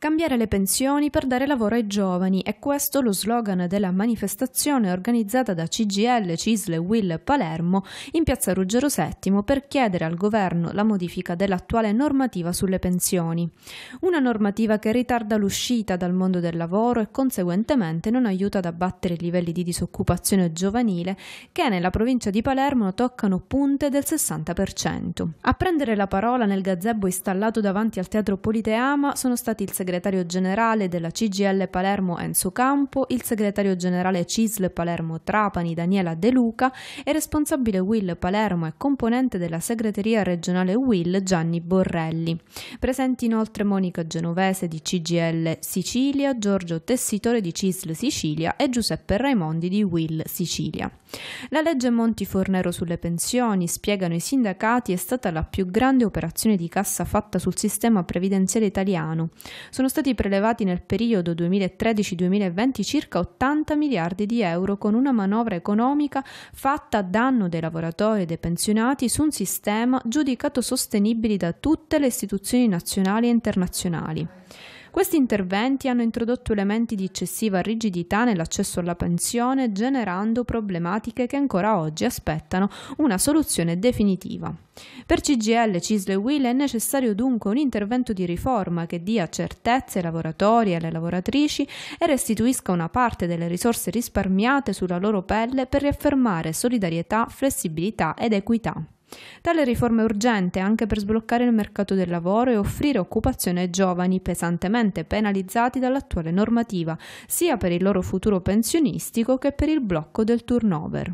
Cambiare le pensioni per dare lavoro ai giovani è questo lo slogan della manifestazione organizzata da CGL, Cisle, Will Palermo in piazza Ruggero VII per chiedere al governo la modifica dell'attuale normativa sulle pensioni. Una normativa che ritarda l'uscita dal mondo del lavoro e conseguentemente non aiuta ad abbattere i livelli di disoccupazione giovanile che nella provincia di Palermo toccano punte del 60%. A prendere la parola nel gazebo installato davanti al Teatro Politeama sono stati il segretario segretario generale della CGL Palermo Enzo Campo, il segretario generale CISL Palermo Trapani Daniela De Luca e responsabile WIL Palermo e componente della segreteria regionale WIL Gianni Borrelli. Presenti inoltre Monica Genovese di CGL Sicilia, Giorgio Tessitore di CISL Sicilia e Giuseppe Raimondi di WIL Sicilia. La legge Monti Fornero sulle pensioni, spiegano i sindacati, è stata la più grande operazione di cassa fatta sul sistema previdenziale italiano sono stati prelevati nel periodo 2013-2020 circa 80 miliardi di euro con una manovra economica fatta a danno dei lavoratori e dei pensionati su un sistema giudicato sostenibile da tutte le istituzioni nazionali e internazionali. Questi interventi hanno introdotto elementi di eccessiva rigidità nell'accesso alla pensione, generando problematiche che ancora oggi aspettano una soluzione definitiva. Per CGL, Cisle e Will è necessario dunque un intervento di riforma che dia certezze ai lavoratori e alle lavoratrici e restituisca una parte delle risorse risparmiate sulla loro pelle per riaffermare solidarietà, flessibilità ed equità. Tale riforma è urgente anche per sbloccare il mercato del lavoro e offrire occupazione ai giovani pesantemente penalizzati dall'attuale normativa, sia per il loro futuro pensionistico che per il blocco del turnover.